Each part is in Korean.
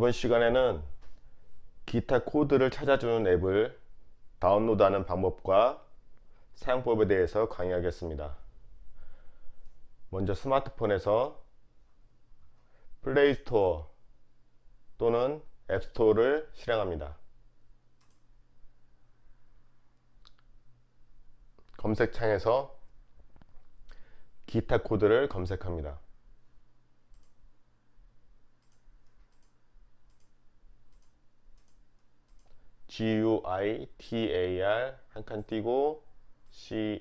이번 시간에는 기타 코드를 찾아주는 앱을 다운로드하는 방법과 사용법에 대해서 강의하겠습니다. 먼저 스마트폰에서 플레이스토어 또는 앱스토어를 실행합니다. 검색창에서 기타 코드를 검색합니다. GUITAR 한 칸 띄고 CHORD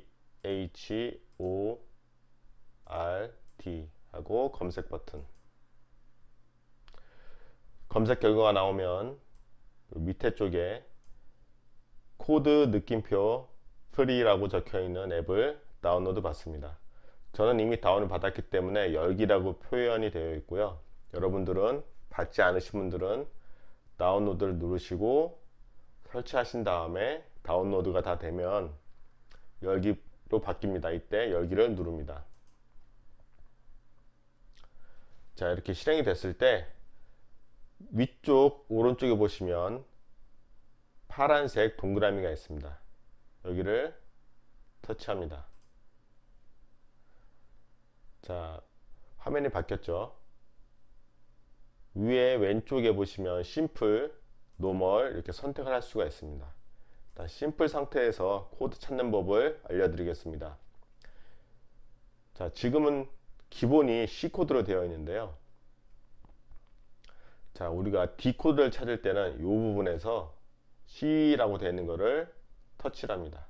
하고 검색 버튼 검색 결과가 나오면 밑에 쪽에 코드 느낌표 프리라고 적혀있는 앱을 다운로드 받습니다. 저는 이미 다운을 받았기 때문에 열기라고 표현이 되어 있고요. 여러분들은 받지 않으신 분들은 다운로드를 누르시고 설치하신 다음에 다운로드가 다 되면 열기로 바뀝니다. 이때 열기를 누릅니다. 자 이렇게 실행이 됐을 때 위쪽 오른쪽에 보시면 파란색 동그라미가 있습니다. 여기를 터치합니다. 자 화면이 바뀌었죠. 위에 왼쪽에 보시면 심플 노멀 이렇게 선택을 할 수가 있습니다. 일단 심플 상태에서 코드 찾는 법을 알려드리겠습니다. 자, 지금은 기본이 C코드로 되어 있는데요. 자, 우리가 D코드를 찾을 때는 이 부분에서 C라고 되어 있는 것을 터치를 합니다.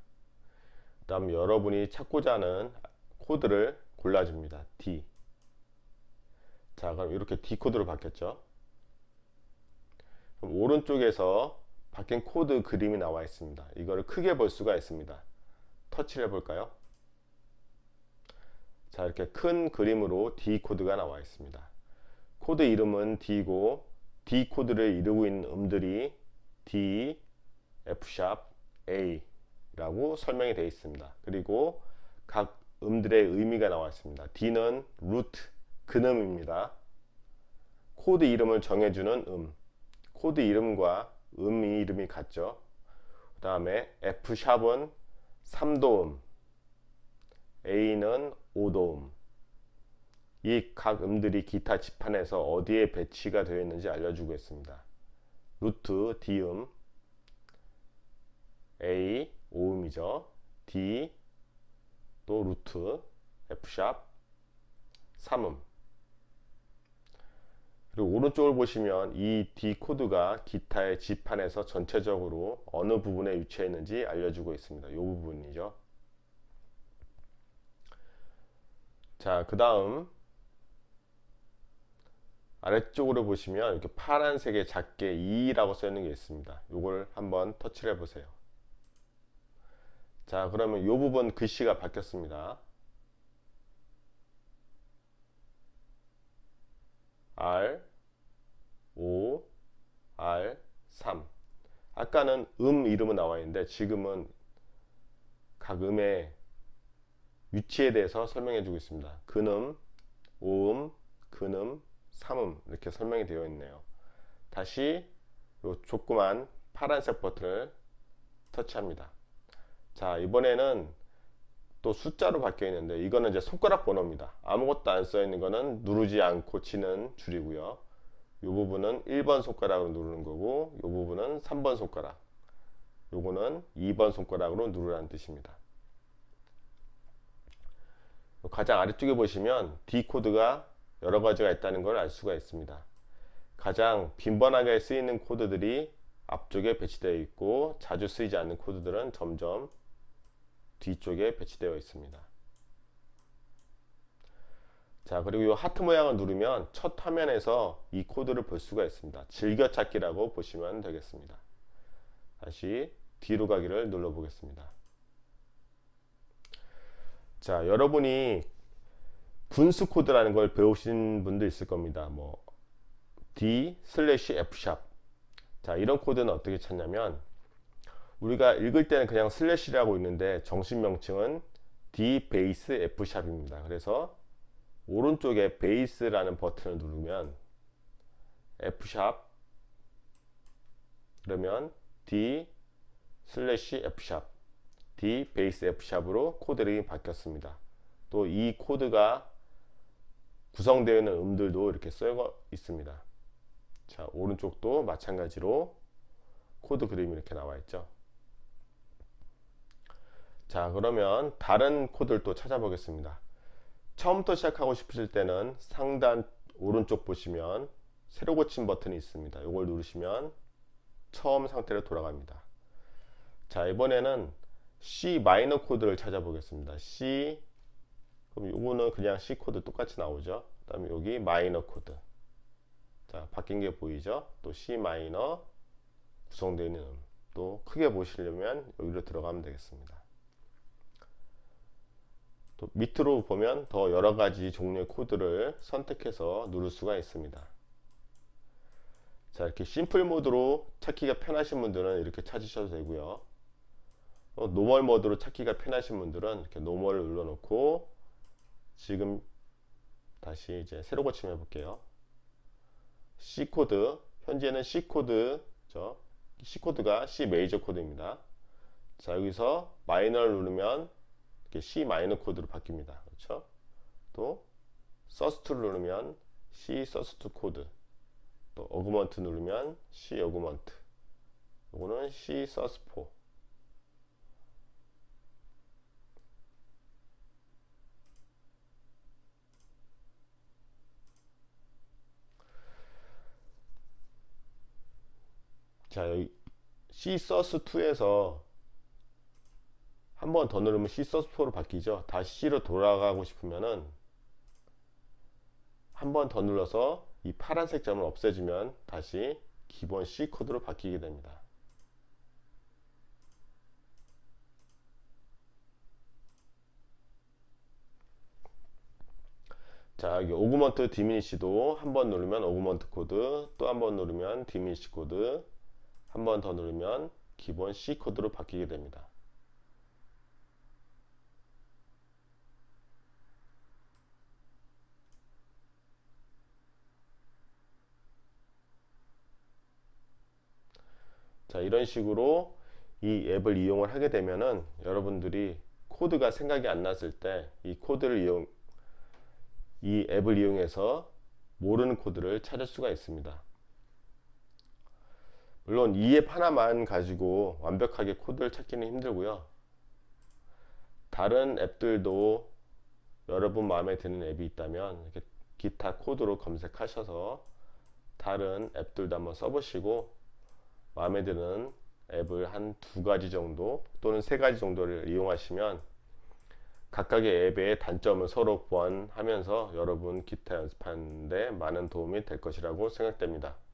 그 다음 여러분이 찾고자 하는 코드를 골라줍니다. D. 자, 그럼 이렇게 D 코드로 바뀌었죠. 오른쪽에서 바뀐 코드 그림이 나와 있습니다. 이거를 크게 볼 수가 있습니다. 터치를 해볼까요? 자 이렇게 큰 그림으로 D 코드가 나와 있습니다. 코드 이름은 D고 D 코드를 이루고 있는 음들이 D, F A 라고 설명이 되어 있습니다. 그리고 각 음들의 의미가 나와 있습니다. D는 루트, 근음입니다. 코드 이름을 정해주는 음 코드 이름과 음 이름이 이 같죠. 그 다음에 F샵은 3도음, A는 5도음. 이 각 음들이 기타 지판에서 어디에 배치가 되어 있는지 알려주고 있습니다. 루트 D음, A 5음이죠. D 또 루트 F샵 3음 오른쪽을 보시면 이 D 코드가 기타의 지판에서 전체적으로 어느 부분에 위치해 있는지 알려주고 있습니다. 이 부분이죠. 자, 그 다음 아래쪽으로 보시면 이렇게 파란색의 작게 2라고 써 있는 게 있습니다. 이걸 한번 터치를 해보세요. 자, 그러면 이 부분 글씨가 바뀌었습니다. R R 3 아까는 음 이름은 나와 있는데 지금은 각 음의 위치에 대해서 설명해 주고 있습니다. 근음, 오음, 근음, 삼음 이렇게 설명이 되어 있네요. 다시 요 조그만 파란색 버튼을 터치합니다. 자 이번에는 또 숫자로 바뀌어 있는데 이거는 이제 손가락 번호입니다. 아무것도 안 써 있는 거는 누르지 않고 치는 줄이고요. 이 부분은 1번 손가락으로 누르는 거고 이 부분은 3번 손가락 요거는 2번 손가락으로 누르라는 뜻입니다. 가장 아래쪽에 보시면 D 코드가 여러 가지가 있다는 걸 알 수가 있습니다. 가장 빈번하게 쓰이는 코드들이 앞쪽에 배치되어 있고 자주 쓰이지 않는 코드들은 점점 뒤쪽에 배치되어 있습니다. 자 그리고 이 하트 모양을 누르면 첫 화면에서 이 코드를 볼 수가 있습니다 즐겨찾기라고 보시면 되겠습니다 다시 뒤로 가기를 눌러 보겠습니다 자 여러분이 분수 코드라는 걸 배우신 분도 있을 겁니다 뭐 D 슬래시 F 자 이런 코드는 어떻게 찾냐면 우리가 읽을 때는 그냥 슬래시라고 있는데 정식 명칭은 D 베이스 F 입니다 그래서 오른쪽에 베이스라는 버튼을 누르면 f 그러면 D 슬래시 f D 베이스 f 으로 코드링이 바뀌었습니다. 또 이 코드가 구성되어 있는 음들도 이렇게 쓰여 있습니다. 자 오른쪽도 마찬가지로 코드 그림이 이렇게 나와 있죠. 자 그러면 다른 코드를 또 찾아보겠습니다. 처음부터 시작하고 싶으실 때는 상단 오른쪽 보시면 새로 고침 버튼이 있습니다. 이걸 누르시면 처음 상태로 돌아갑니다. 자 이번에는 C 마이너 코드를 찾아보겠습니다. C 그럼 요거는 그냥 C 코드 똑같이 나오죠. 그 다음에 여기 마이너 코드 자 바뀐 게 보이죠? 또 C 마이너 구성되는또 크게 보시려면 여기로 들어가면 되겠습니다. 또 밑으로 보면 더 여러가지 종류의 코드를 선택해서 누를 수가 있습니다 자 이렇게 심플 모드로 찾기가 편하신 분들은 이렇게 찾으셔도 되고요 어, 노멀 모드로 찾기가 편하신 분들은 이렇게 노멀을 눌러놓고 지금 다시 이제 새로 고침 해볼게요 C코드 현재는 C코드 C코드가 C 메이저 코드입니다 자 여기서 마이너를 누르면 이렇게 C 마이너 코드로 바뀝니다. 그렇죠? 또서스트 누르면 C 서스트 코드 또 어그먼트 누르면 C 어그먼트 이거는 C 서스포 자 여기 C 서스 2에서 한번더 누르면 C 서스포로 바뀌죠 다시 C로 돌아가고 싶으면은 한 번 더 눌러서 이 파란색 점을 없애주면 다시 기본 C 코드로 바뀌게 됩니다 자 여기 오그먼트 디미니시도 한 번 누르면 오그먼트 코드 또 한 번 누르면 디미니시 코드 한 번 더 누르면 기본 C 코드로 바뀌게 됩니다 자 이런 식으로 이 앱을 이용을 하게 되면은 여러분들이 코드가 생각이 안 났을 때 이 코드를 이용 이 앱을 이용해서 모르는 코드를 찾을 수가 있습니다 물론 이 앱 하나만 가지고 완벽하게 코드를 찾기는 힘들고요 다른 앱들도 여러분 마음에 드는 앱이 있다면 이렇게 기타 코드로 검색하셔서 다른 앱들도 한번 써보시고 마음에 드는 앱을 한 두 가지 정도 또는 세 가지 정도를 이용하시면 각각의 앱의 단점을 서로 보완하면서 여러분 기타 연습하는데 많은 도움이 될 것이라고 생각됩니다.